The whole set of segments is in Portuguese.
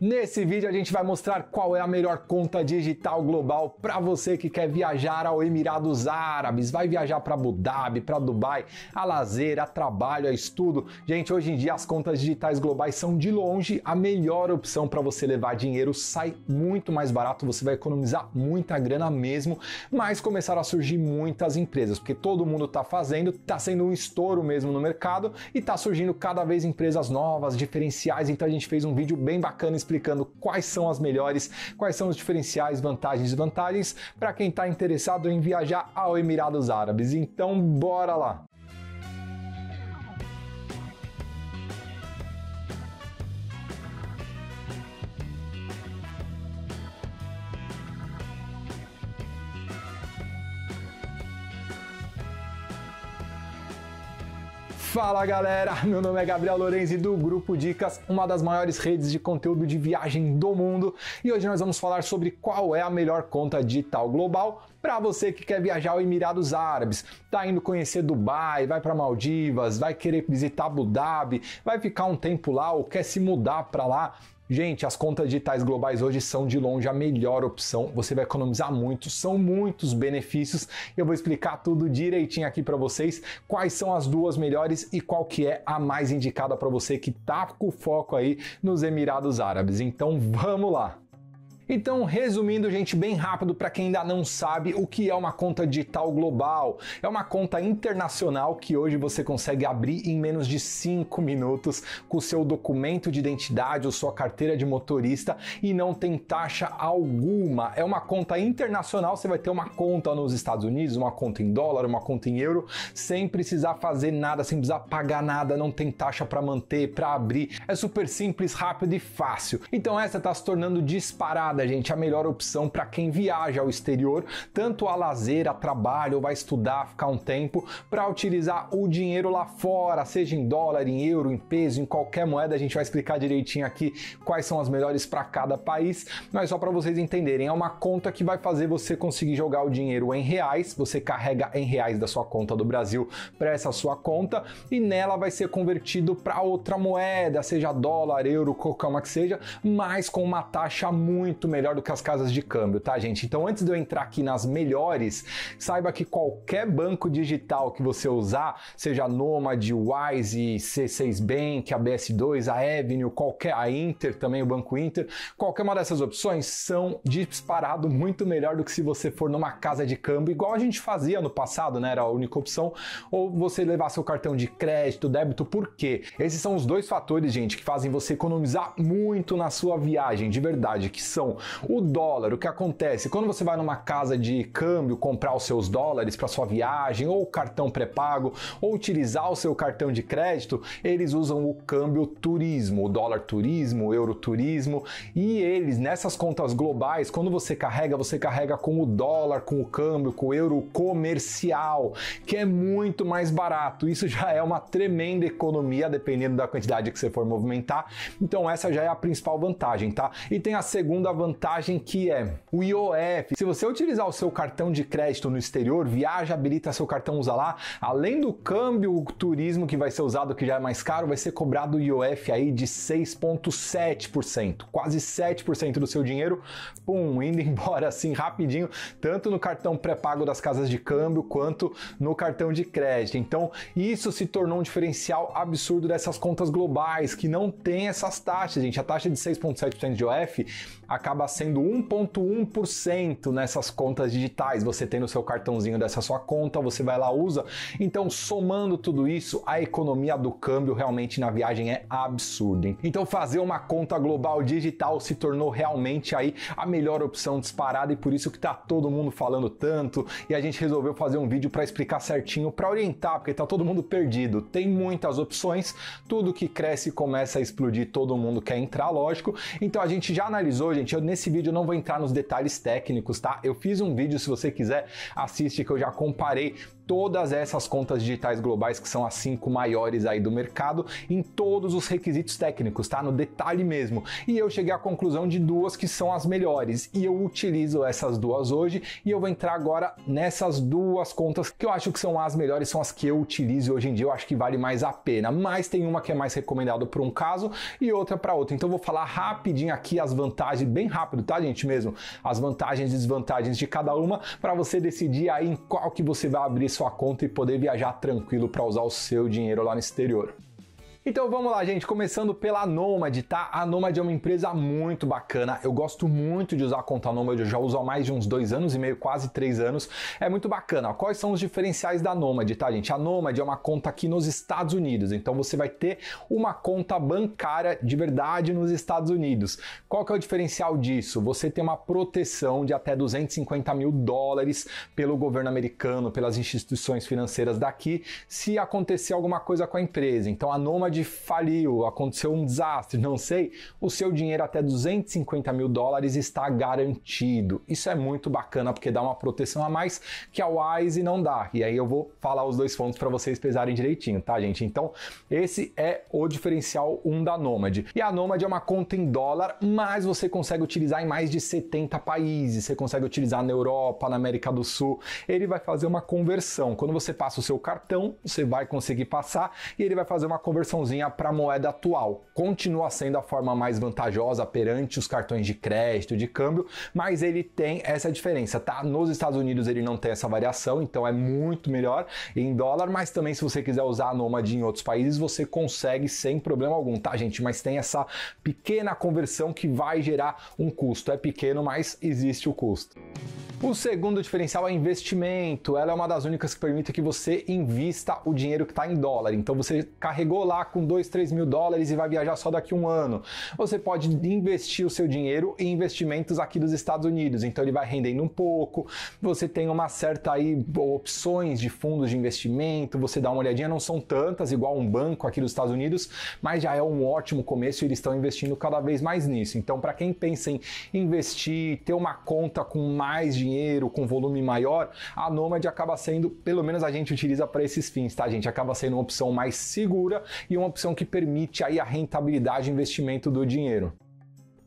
Nesse vídeo a gente vai mostrar qual é a melhor conta digital global para você que quer viajar ao Emirados Árabes, vai viajar para Abu Dhabi, para Dubai, a lazer, a trabalho, a estudo. Gente, hoje em dia as contas digitais globais são de longe a melhor opção para você levar dinheiro, sai muito mais barato, você vai economizar muita grana mesmo, mas começaram a surgir muitas empresas, porque todo mundo está fazendo, está sendo um estouro mesmo no mercado e está surgindo cada vez empresas novas, diferenciais, então a gente fez um vídeo bem bacana explicando quais são as melhores, quais são os diferenciais, vantagens e desvantagens para quem está interessado em viajar ao Emirados Árabes. Então, bora lá! Fala galera, meu nome é Gabriel Lorenzi do Grupo Dicas, uma das maiores redes de conteúdo de viagem do mundo, e hoje nós vamos falar sobre qual é a melhor conta digital global para você que quer viajar ao Emirados Árabes, tá indo conhecer Dubai, vai para Maldivas, vai querer visitar Abu Dhabi, vai ficar um tempo lá ou quer se mudar para lá. Gente, as contas digitais globais hoje são de longe a melhor opção. Você vai economizar muito, são muitos benefícios. Eu vou explicar tudo direitinho aqui para vocês, quais são as duas melhores e qual que é a mais indicada para você que tá com foco aí nos Emirados Árabes. Então, vamos lá. Então, resumindo, gente, bem rápido para quem ainda não sabe o que é uma conta digital global. É uma conta internacional que hoje você consegue abrir em menos de 5 minutos com o seu documento de identidade ou sua carteira de motorista e não tem taxa alguma. É uma conta internacional, você vai ter uma conta nos Estados Unidos, uma conta em dólar, uma conta em euro, sem precisar fazer nada, sem precisar pagar nada, não tem taxa para manter, para abrir. É super simples, rápido e fácil. Então essa está se tornando disparada estrada, gente, a melhor opção para quem viaja ao exterior, tanto a lazer, a trabalho, vai estudar, ficar um tempo, para utilizar o dinheiro lá fora, seja em dólar, em euro, em peso, em qualquer moeda. A gente vai explicar direitinho aqui quais são as melhores para cada país, mas só para vocês entenderem, é uma conta que vai fazer você conseguir jogar o dinheiro em reais, você carrega em reais da sua conta do Brasil para essa sua conta e nela vai ser convertido para outra moeda, seja dólar, euro, qualquer uma que seja, mas com uma taxa muito muito melhor do que as casas de câmbio, tá, gente? Então, antes de eu entrar aqui nas melhores, saiba que qualquer banco digital que você usar, seja Nomad, Wise, C6 Bank, a BS2, a Avenue, qualquer, a Inter também, o Banco Inter, qualquer uma dessas opções são disparado muito melhor do que se você for numa casa de câmbio, igual a gente fazia no passado, né? Era a única opção, ou você levar seu cartão de crédito, débito, por quê? Esses são os dois fatores, gente, que fazem você economizar muito na sua viagem, de verdade, que são o dólar, o que acontece? Quando você vai numa casa de câmbio comprar os seus dólares para sua viagem, ou cartão pré-pago, ou utilizar o seu cartão de crédito, eles usam o câmbio turismo, o dólar turismo, o euro turismo, e eles, nessas contas globais, quando você carrega, você carrega com o dólar, com o câmbio, com o euro comercial, que é muito mais barato. Isso já é uma tremenda economia, dependendo da quantidade que você for movimentar. Então, essa já é a principal vantagem, tá? E tem a segunda vantagem vantagem que é o IOF. Se você utilizar o seu cartão de crédito no exterior, viaja, habilita seu cartão, usa lá, além do câmbio, o turismo que vai ser usado, que já é mais caro, vai ser cobrado o IOF aí de 6,7%, quase 7% do seu dinheiro, pum, indo embora assim rapidinho, tanto no cartão pré-pago das casas de câmbio quanto no cartão de crédito. Então, isso se tornou um diferencial absurdo dessas contas globais que não tem essas taxas, gente. A taxa de 6,7% de IOF acaba acaba sendo 1,1% nessas contas digitais. Você tem no seu cartãozinho dessa sua conta, você vai lá, usa. Então, somando tudo isso, a economia do câmbio realmente na viagem é absurda. Hein? Então, fazer uma conta global digital se tornou realmente aí a melhor opção disparada e por isso que tá todo mundo falando tanto e a gente resolveu fazer um vídeo para explicar certinho, para orientar, porque tá todo mundo perdido. Tem muitas opções, tudo que cresce começa a explodir, todo mundo quer entrar, lógico. Então a gente já analisou, gente, nesse vídeo não vou entrar nos detalhes técnicos, tá? Eu fiz um vídeo, se você quiser, assiste que eu já comparei todas essas contas digitais globais que são as cinco maiores aí do mercado em todos os requisitos técnicos, tá? No detalhe mesmo. E eu cheguei à conclusão de duas que são as melhores e eu utilizo essas duas hoje e eu vou entrar agora nessas duas contas que eu acho que são as melhores, são as que eu utilizo hoje em dia, eu acho que vale mais a pena, mas tem uma que é mais recomendado para um caso e outra para outro. Então vou falar rapidinho aqui as vantagens, bem rápido, tá, gente mesmo? As vantagens e desvantagens de cada uma para você decidir aí em qual que você vai abrir sua conta e poder viajar tranquilo para usar o seu dinheiro lá no exterior. Então vamos lá, gente, começando pela Nomad, tá? A Nomad é uma empresa muito bacana. Eu gosto muito de usar a conta Nomad, eu já uso há mais de uns dois anos e meio, quase três anos. É muito bacana. Quais são os diferenciais da Nomad, tá, gente? A Nomad é uma conta aqui nos Estados Unidos, então você vai ter uma conta bancária de verdade nos Estados Unidos. Qual que é o diferencial disso? Você tem uma proteção de até 250 mil dólares pelo governo americano, pelas instituições financeiras daqui, se acontecer alguma coisa com a empresa. Então a Nomad entidade faliu, aconteceu um desastre, não sei, o seu dinheiro até 250 mil dólares está garantido. Isso é muito bacana porque dá uma proteção a mais que a Wise não dá. E aí eu vou falar os dois pontos para vocês pesarem direitinho, tá, gente? Então, esse é o diferencial 1 um da Nomad. E a Nomad é uma conta em dólar, mas você consegue utilizar em mais de 70 países. Você consegue utilizar na Europa, na América do Sul. Ele vai fazer uma conversão. Quando você passa o seu cartão, você vai conseguir passar e ele vai fazer uma conversão cotaçãozinha para a moeda atual. Continua sendo a forma mais vantajosa perante os cartões de crédito, de câmbio, mas ele tem essa diferença, tá? Nos Estados Unidos ele não tem essa variação, então é muito melhor em dólar, mas também se você quiser usar a Nomad em outros países, você consegue sem problema algum, tá, gente? Mas tem essa pequena conversão que vai gerar um custo. É pequeno, mas existe o custo. O segundo diferencial é investimento. Ela é uma das únicas que permite que você invista o dinheiro que está em dólar. Então você carregou lá com 2, 3 mil dólares e vai viajar só daqui um ano. Você pode investir o seu dinheiro em investimentos aqui dos Estados Unidos, então ele vai rendendo um pouco, você tem uma certa aí opções de fundos de investimento, você dá uma olhadinha, não são tantas, igual um banco aqui dos Estados Unidos, mas já é um ótimo começo e eles estão investindo cada vez mais nisso. Então, para quem pensa em investir, ter uma conta com mais dinheiro, com volume maior, a Nomad acaba sendo, pelo menos a gente utiliza para esses fins, tá, gente? Acaba sendo uma opção mais segura e uma opção que permite aí a rentabilidade e investimento do dinheiro.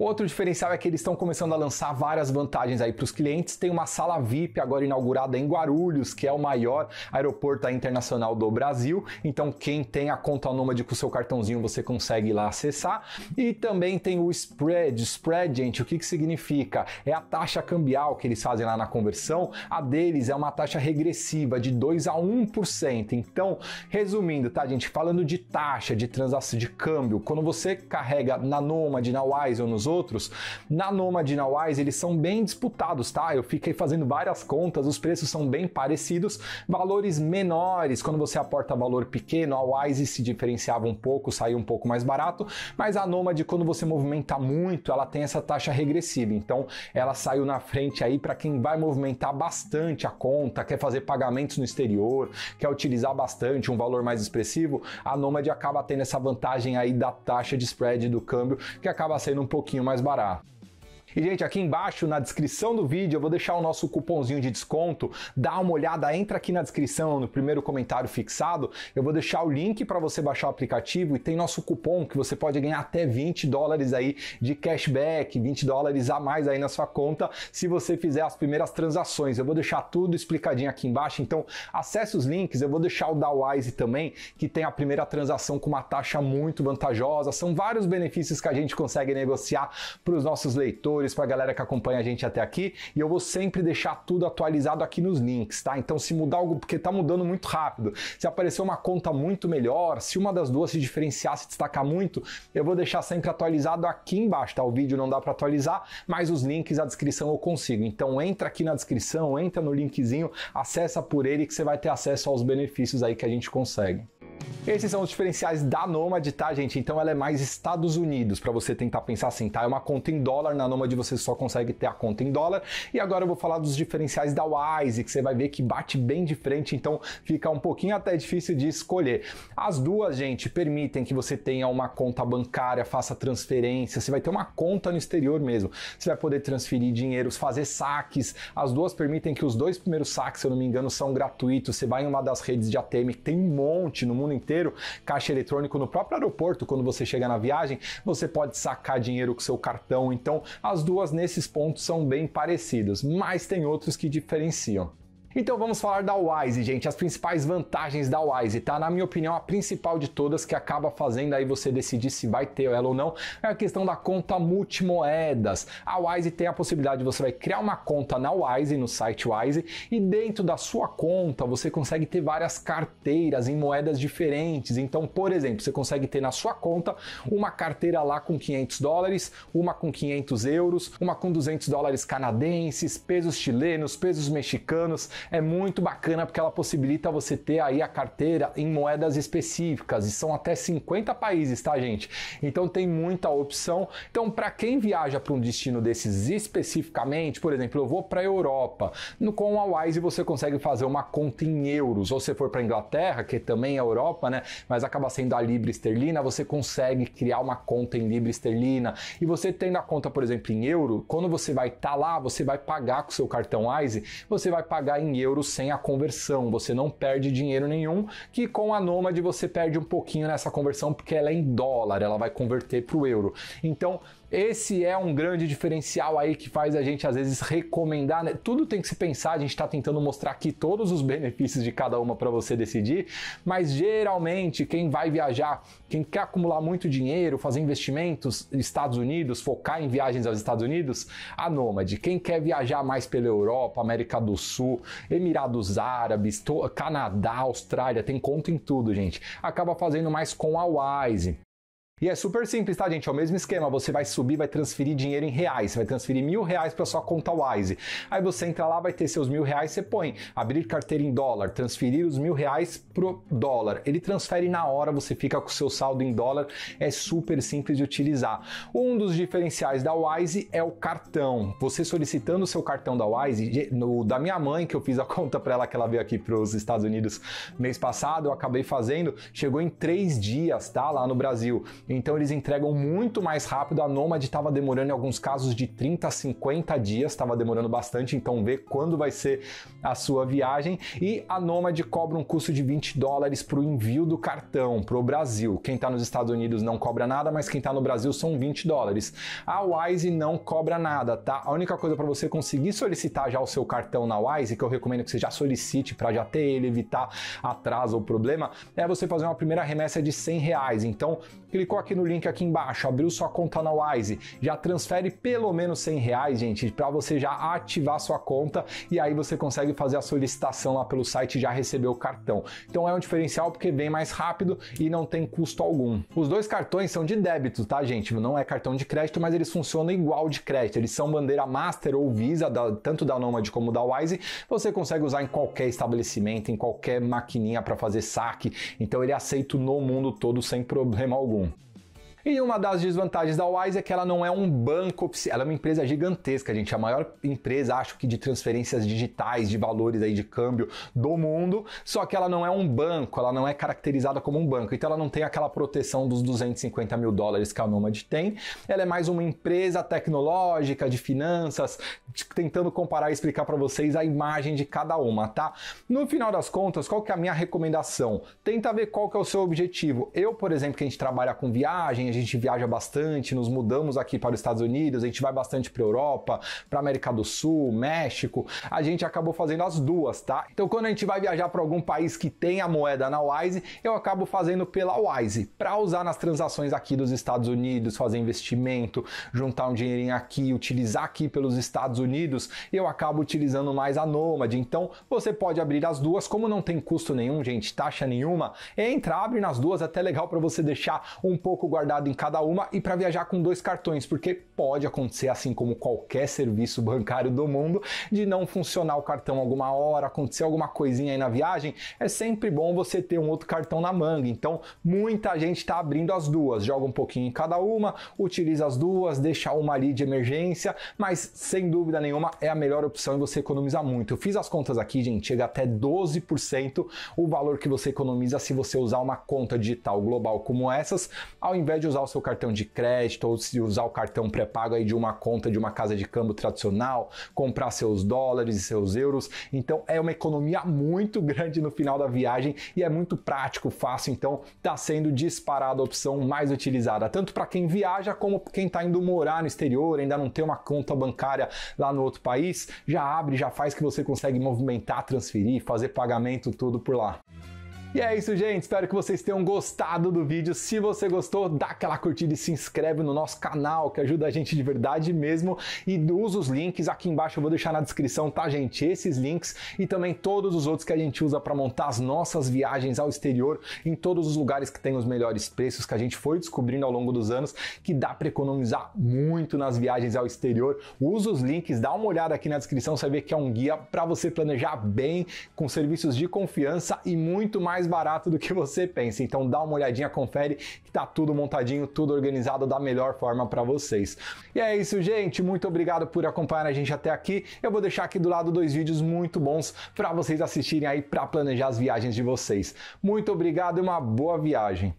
Outro diferencial é que eles estão começando a lançar várias vantagens aí para os clientes. Tem uma sala VIP agora inaugurada em Guarulhos, que é o maior aeroporto internacional do Brasil. Então, quem tem a conta Nômade com o seu cartãozinho, você consegue lá acessar. E também tem o spread. Spread, gente, o que, que significa? É a taxa cambial que eles fazem lá na conversão. A deles é uma taxa regressiva de 2 a 1%. Então, resumindo, tá, gente? Falando de taxa, de transação, de câmbio, quando você carrega na Nômade, na Wise ou nos outros. Na Nomad e na Wise, eles são bem disputados, tá? Eu fiquei fazendo várias contas, os preços são bem parecidos, valores menores. Quando você aporta valor pequeno, a Wise se diferenciava um pouco, saiu um pouco mais barato, mas a Nomad, quando você movimenta muito, ela tem essa taxa regressiva. Então, ela saiu na frente aí para quem vai movimentar bastante a conta, quer fazer pagamentos no exterior, quer utilizar bastante um valor mais expressivo, a Nomad acaba tendo essa vantagem aí da taxa de spread do câmbio, que acaba sendo um pouquinho pouquinho mais barato. E, gente, aqui embaixo na descrição do vídeo eu vou deixar o nosso cupomzinho de desconto. Dá uma olhada, entra aqui na descrição, no primeiro comentário fixado. Eu vou deixar o link para você baixar o aplicativo e tem nosso cupom que você pode ganhar até 20 dólares aí de cashback, 20 dólares a mais aí na sua conta se você fizer as primeiras transações. Eu vou deixar tudo explicadinho aqui embaixo, então acesse os links. Eu vou deixar o da Wise também, que tem a primeira transação com uma taxa muito vantajosa. São vários benefícios que a gente consegue negociar para os nossos leitores seguidores, para a galera que acompanha a gente até aqui. E eu vou sempre deixar tudo atualizado aqui nos links, tá? Então, se mudar algo, porque tá mudando muito rápido, se aparecer uma conta muito melhor, se uma das duas se diferenciar, se destacar muito, eu vou deixar sempre atualizado aqui embaixo, tá? O vídeo não dá para atualizar, mas os links, a descrição eu consigo. Então, entra aqui na descrição, entra no linkzinho, acessa por ele que você vai ter acesso aos benefícios aí que a gente consegue. Esses são os diferenciais da Nomad, tá, gente? Então ela é mais Estados Unidos, para você tentar pensar assim, tá? É uma conta em dólar, na Nomad você só consegue ter a conta em dólar. E agora eu vou falar dos diferenciais da Wise, que você vai ver que bate bem de frente, então fica um pouquinho até difícil de escolher. As duas, gente, permitem que você tenha uma conta bancária, faça transferência, você vai ter uma conta no exterior mesmo. Você vai poder transferir dinheiro, fazer saques. As duas permitem que os dois primeiros saques, se eu não me engano, são gratuitos. Você vai em uma das redes de ATM, que tem um monte no mundo mundo inteiro, caixa eletrônico no próprio aeroporto, quando você chega na viagem, você pode sacar dinheiro com seu cartão. Então, as duas nesses pontos são bem parecidas, mas tem outros que diferenciam. Então vamos falar da Wise, gente, as principais vantagens da Wise, tá? Na minha opinião, a principal de todas que acaba fazendo aí você decidir se vai ter ela ou não é a questão da conta multimoedas. A Wise tem a possibilidade, você vai criar uma conta na Wise, no site Wise, e dentro da sua conta você consegue ter várias carteiras em moedas diferentes. Então, por exemplo, você consegue ter na sua conta uma carteira lá com 500 dólares, uma com 500 euros, uma com 200 dólares canadenses, pesos chilenos, pesos mexicanos, é muito bacana porque ela possibilita você ter aí a carteira em moedas específicas e são até 50 países, tá, gente? Então tem muita opção. Então, para quem viaja para um destino desses especificamente, por exemplo, eu vou para a Europa, no, com a Wise você consegue fazer uma conta em euros, ou se for para Inglaterra, que também é Europa, né? Mas acaba sendo a libra esterlina, você consegue criar uma conta em libra esterlina e você tendo a conta, por exemplo, em euro, quando você vai estar tá lá, você vai pagar com seu cartão Wise, você vai pagar em em euro sem a conversão. Você não perde dinheiro nenhum, que com a Nomad você perde um pouquinho nessa conversão porque ela é em dólar, ela vai converter para o euro. Então, esse é um grande diferencial aí que faz a gente às vezes recomendar, né? Tudo tem que se pensar, a gente está tentando mostrar aqui todos os benefícios de cada uma para você decidir, mas geralmente quem vai viajar, quem quer acumular muito dinheiro, fazer investimentos nos Estados Unidos, focar em viagens aos Estados Unidos, a Nômade. Quem quer viajar mais pela Europa, América do Sul, Emirados Árabes, Canadá, Austrália, tem conta em tudo, gente. Acaba fazendo mais com a Wise. E é super simples, tá, gente? É o mesmo esquema. Você vai subir, vai transferir dinheiro em reais. Você vai transferir mil reais para sua conta Wise. Aí você entra lá, vai ter seus mil reais, você põe abrir carteira em dólar, transferir os mil reais pro dólar. Ele transfere na hora, você fica com o seu saldo em dólar. É super simples de utilizar. Um dos diferenciais da Wise é o cartão. Você solicitando o seu cartão da Wise, no, da minha mãe, que eu fiz a conta para ela que ela veio aqui para os Estados Unidos mês passado, eu acabei fazendo, chegou em três dias, tá? Lá no Brasil. Então eles entregam muito mais rápido. A Nomad estava demorando em alguns casos de 30 a 50 dias, estava demorando bastante, então vê quando vai ser a sua viagem. E a Nomad cobra um custo de 20 dólares para o envio do cartão para o Brasil. Quem está nos Estados Unidos não cobra nada, mas quem está no Brasil são 20 dólares. A Wise não cobra nada, tá? A única coisa para você conseguir solicitar já o seu cartão na Wise, que eu recomendo que você já solicite para já ter ele, evitar atraso ou problema, é você fazer uma primeira remessa de 100 reais. Então, clicou aqui no link aqui embaixo, abriu sua conta na Wise, já transfere pelo menos 100 reais, gente, para você já ativar sua conta e aí você consegue fazer a solicitação lá pelo site e já receber o cartão. Então é um diferencial porque vem mais rápido e não tem custo algum. Os dois cartões são de débito, tá, gente? Não é cartão de crédito, mas eles funcionam igual de crédito. Eles são bandeira Master ou Visa, da, tanto da Nomad como da Wise. Você consegue usar em qualquer estabelecimento, em qualquer maquininha para fazer saque. Então ele é aceito no mundo todo sem problema algum. E uma das desvantagens da Wise é que ela não é um banco oficial, ela é uma empresa gigantesca, gente, a maior empresa, acho que de transferências digitais, de valores aí de câmbio do mundo, só que ela não é um banco, ela não é caracterizada como um banco, então ela não tem aquela proteção dos 250 mil dólares que a Nomad tem, ela é mais uma empresa tecnológica, de finanças, tentando comparar e explicar para vocês a imagem de cada uma, tá? No final das contas, qual que é a minha recomendação? Tenta ver qual que é o seu objetivo. Eu, por exemplo, que a gente trabalha com viagem, a gente viaja bastante, nos mudamos aqui para os Estados Unidos, a gente vai bastante para Europa, para América do Sul, México, a gente acabou fazendo as duas, tá? Então quando a gente vai viajar para algum país que tem a moeda na Wise, eu acabo fazendo pela Wise, para usar nas transações aqui dos Estados Unidos, fazer investimento, juntar um dinheirinho aqui, utilizar aqui pelos Estados Unidos, eu acabo utilizando mais a Nomad. Então você pode abrir as duas, como não tem custo nenhum, gente, taxa nenhuma, entra, abre nas duas, é até legal para você deixar um pouco guardado em cada uma e para viajar com dois cartões, porque pode acontecer, assim como qualquer serviço bancário do mundo, de não funcionar o cartão alguma hora, acontecer alguma coisinha aí na viagem, é sempre bom você ter um outro cartão na manga. Então, muita gente está abrindo as duas, joga um pouquinho em cada uma, utiliza as duas, deixa uma ali de emergência, mas sem dúvida nenhuma é a melhor opção e você economiza muito. Eu fiz as contas aqui, gente, chega até 12% o valor que você economiza se você usar uma conta digital global como essas, ao invés de usar o seu cartão de crédito ou se usar o cartão pré-pago aí de uma conta de uma casa de câmbio tradicional, comprar seus dólares e seus euros. Então é uma economia muito grande no final da viagem e é muito prático, fácil, então está sendo disparada a opção mais utilizada, tanto para quem viaja como quem está indo morar no exterior, ainda não tem uma conta bancária lá no outro país, já abre, já faz que você consegue movimentar, transferir, fazer pagamento tudo por lá. E é isso, gente. Espero que vocês tenham gostado do vídeo. Se você gostou, dá aquela curtida e se inscreve no nosso canal, que ajuda a gente de verdade mesmo. E usa os links aqui embaixo, eu vou deixar na descrição, tá, gente? Esses links e também todos os outros que a gente usa para montar as nossas viagens ao exterior em todos os lugares que tem os melhores preços que a gente foi descobrindo ao longo dos anos, que dá para economizar muito nas viagens ao exterior. Usa os links, dá uma olhada aqui na descrição, você vê que é um guia para você planejar bem com serviços de confiança e muito mais mais barato do que você pensa. Então dá uma olhadinha, confere que tá tudo montadinho, tudo organizado da melhor forma para vocês. E é isso, gente. Muito obrigado por acompanhar a gente até aqui. Eu vou deixar aqui do lado dois vídeos muito bons para vocês assistirem aí para planejar as viagens de vocês. Muito obrigado e uma boa viagem.